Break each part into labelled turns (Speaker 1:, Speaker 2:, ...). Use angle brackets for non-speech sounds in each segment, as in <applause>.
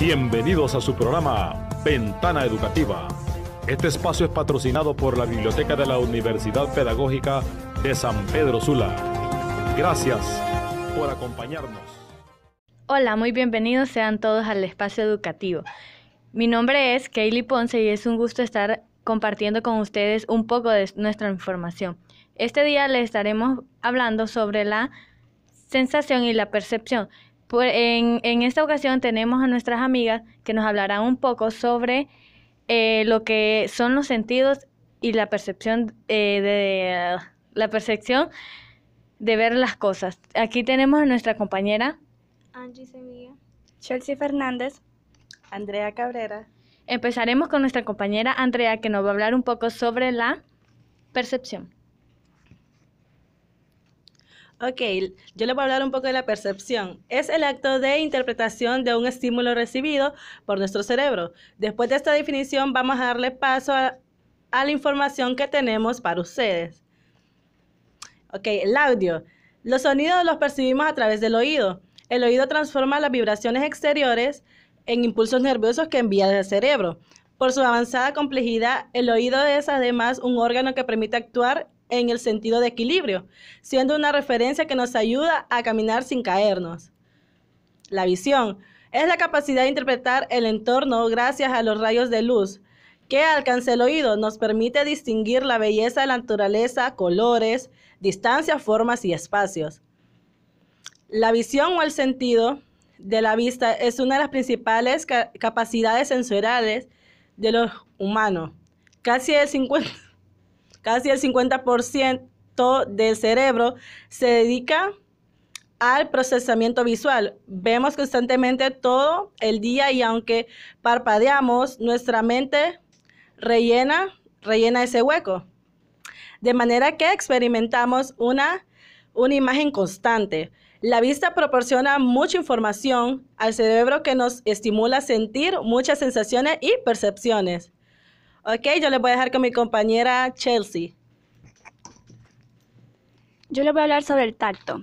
Speaker 1: Bienvenidos a su programa Ventana Educativa. Este espacio es patrocinado por la Biblioteca de la Universidad Pedagógica de San Pedro Sula. Gracias por acompañarnos.
Speaker 2: Hola, muy bienvenidos sean todos al espacio educativo. Mi nombre es Kaylee Ponce y es un gusto estar compartiendo con ustedes un poco de nuestra información. Este día les estaremos hablando sobre la sensación y la percepción en, esta ocasión tenemos a nuestras amigas que nos hablarán un poco sobre eh, lo que son los sentidos y la percepción eh, de la percepción de ver las cosas. Aquí tenemos a nuestra compañera
Speaker 1: Angie Sevilla
Speaker 2: Chelsea Fernández,
Speaker 1: Andrea Cabrera.
Speaker 2: Empezaremos con nuestra compañera Andrea que nos va a hablar un poco sobre la percepción.
Speaker 1: Ok, yo les voy a hablar un poco de la percepción. Es el acto de interpretación de un estímulo recibido por nuestro cerebro. Después de esta definición vamos a darle paso a, la información que tenemos para ustedes. Ok, el audio. Los sonidos los percibimos a través del oído. El oído transforma las vibraciones exteriores en impulsos nerviosos que envía el cerebro. Por su avanzada complejidad, el oído es además un órgano que permite actuar en el sentido de equilibrio, siendo una referencia que nos ayuda a caminar sin caernos. La visión es la capacidad de interpretar el entorno gracias a los rayos de luz que alcanza el oído. Nos permite distinguir la belleza de la naturaleza, colores, distancias, formas y espacios. La visión o el sentido de la vista es una de las principales capacidades sensoriales de los humanos. Casi el 50%, <laughs> casi el del cerebro se dedica al procesamiento visual. Vemos constantemente todo el día y aunque parpadeamos, nuestra mente rellena, rellena ese hueco. De manera que experimentamos una imagen constante. La vista proporciona mucha información al cerebro que nos estimula a sentir muchas sensaciones y percepciones. Ok, yo le voy a dejar con mi compañera Chelsea. Yo le voy a hablar sobre el tacto.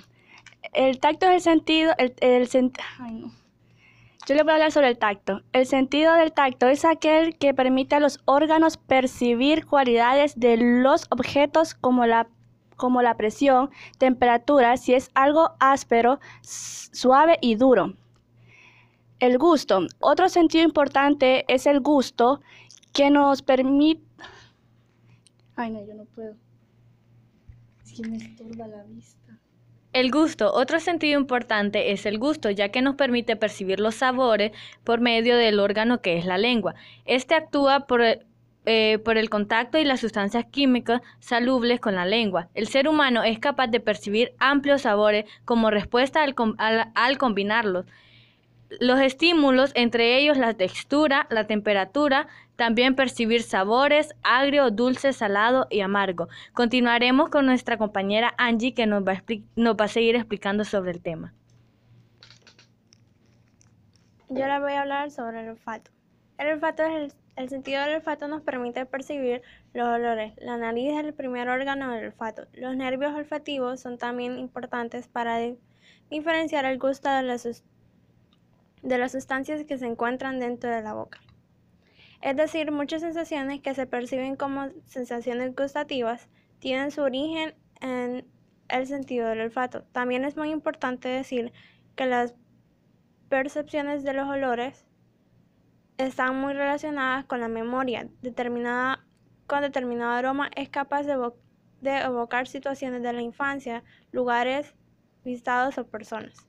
Speaker 1: El tacto es el sentido, el,
Speaker 2: Yo les voy a hablar sobre el tacto. El sentido del tacto es aquel que permite a los órganos percibir cualidades de los objetos como la como la presión, temperatura, si es algo áspero, suave y duro. El gusto. Otro sentido importante es el gusto que nos permite... Ay, no, yo no puedo. Es que me estorba la vista. El gusto. Otro sentido importante es el gusto, ya que nos permite percibir los sabores por medio del órgano que es la lengua. Este actúa por, eh, por el contacto y las sustancias químicas salubles con la lengua. El ser humano es capaz de percibir amplios sabores como respuesta al, combinarlos. Los estímulos, entre ellos la textura, la temperatura, también percibir sabores agrio, dulce, salado y amargo. Continuaremos con nuestra compañera Angie que nos va a, nos va a seguir explicando sobre el tema.
Speaker 3: Yo le voy a hablar sobre el olfato. El olfato es el el sentido del olfato nos permite percibir los olores. La nariz es el primer órgano del olfato. Los nervios olfativos son también importantes para diferenciar el gusto de las, de las sustancias que se encuentran dentro de la boca. Es decir, muchas sensaciones que se perciben como sensaciones gustativas tienen su origen en el sentido del olfato. También es muy importante decir que las percepciones de los olores están muy relacionadas con la memoria. Determinada, con determinado aroma es capaz de, evocar situaciones de la infancia, lugares, visitados o personas.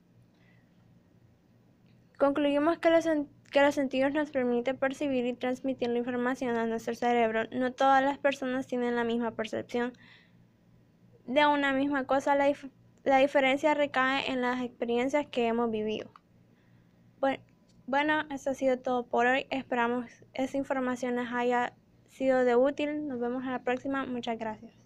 Speaker 3: Concluimos que los, que los sentidos nos permiten percibir y transmitir la información a nuestro cerebro. No todas las personas tienen la misma percepción de una misma cosa. La, la diferencia recae en las experiencias que hemos vivido. Bueno, bueno, eso ha sido todo por hoy. Esperamos esa información les haya sido de útil.
Speaker 2: Nos vemos en la próxima. Muchas gracias.